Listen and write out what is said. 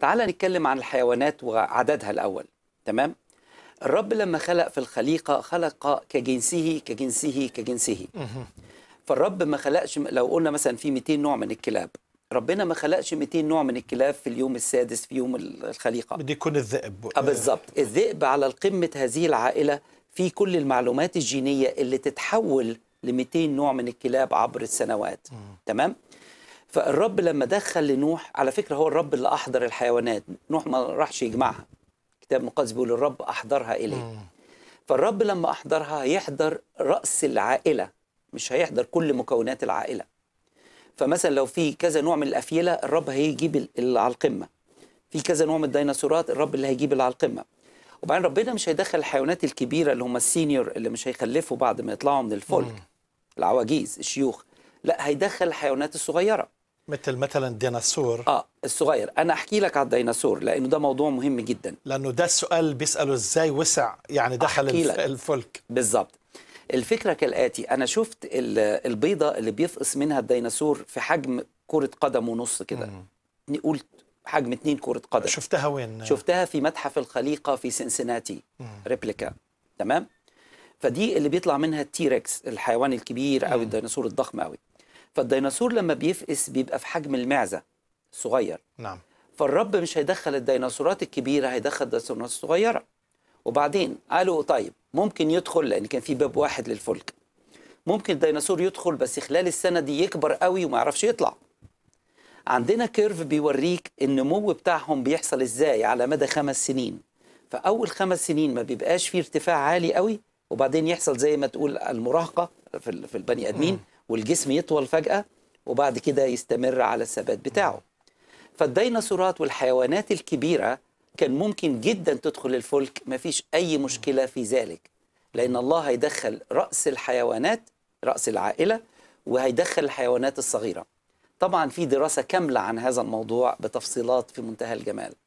تعال نتكلم عن الحيوانات وعددها الأول تمام الرب لما خلق في الخليقة خلق كجنسه كجنسه كجنسه فالرب ما خلقش لو قلنا مثلا في 200 نوع من الكلاب ربنا ما خلقش 200 نوع من الكلاب في اليوم السادس في يوم الخليقة بدي يكون الذئب آه، بالظبط الذئب على قمة هذه العائلة في كل المعلومات الجينية اللي تتحول ل 200 نوع من الكلاب عبر السنوات تمام فالرب لما دخل لنوح على فكرة هو الرب اللي أحضر الحيوانات نوح ما راحش يجمعها كتاب مقدس بيقول الرب أحضرها إليه فالرب لما أحضرها هيحضر رأس العائلة مش هيحضر كل مكونات العائلة فمثلا لو في كذا نوع من الأفيلة الرب هيجيب اللي على القمة في كذا نوع من الديناصورات الرب اللي هيجيب اللي على القمة وبعدين ربنا مش هيدخل الحيوانات الكبيرة اللي هم السينيور اللي مش هيخلفوا بعد ما يطلعوا من الفلك العواجيز الشيوخ لا هيدخل الحيوانات الصغيرة مثل مثلا الديناصور اه الصغير انا احكي لك على الديناصور لانه ده موضوع مهم جدا لانه ده السؤال بيساله ازاي وسع يعني دخل الف... الفلك بالظبط الفكره كالاتي انا شفت البيضه اللي بيفقس منها الديناصور في حجم كره قدم ونص كده نقول حجم اتنين كره قدم شفتها وين شفتها في متحف الخليقه في سنسناتي ريبليكا تمام فدي اللي بيطلع منها التيركس الحيوان الكبير أو الديناصور الضخم قوي فالديناصور لما بيفقس بيبقى في حجم المعزة صغير نعم فالرب مش هيدخل الديناصورات الكبيرة هيدخل الديناصورات الصغيرة وبعدين قالوا طيب ممكن يدخل لأن كان في باب واحد للفلك ممكن الديناصور يدخل بس خلال السنة دي يكبر قوي وما يعرفش يطلع عندنا كيرف بيوريك النمو بتاعهم بيحصل ازاي على مدى خمس سنين فأول خمس سنين ما بيبقاش فيه ارتفاع عالي قوي وبعدين يحصل زي ما تقول المراهقة في البني آدمين والجسم يطول فجأة وبعد كده يستمر على الثبات بتاعه فالديناصورات والحيوانات الكبيرة كان ممكن جدا تدخل الفلك مفيش أي مشكلة في ذلك لأن الله هيدخل رأس الحيوانات رأس العائلة وهيدخل الحيوانات الصغيرة طبعا في دراسة كاملة عن هذا الموضوع بتفصيلات في منتهى الجمال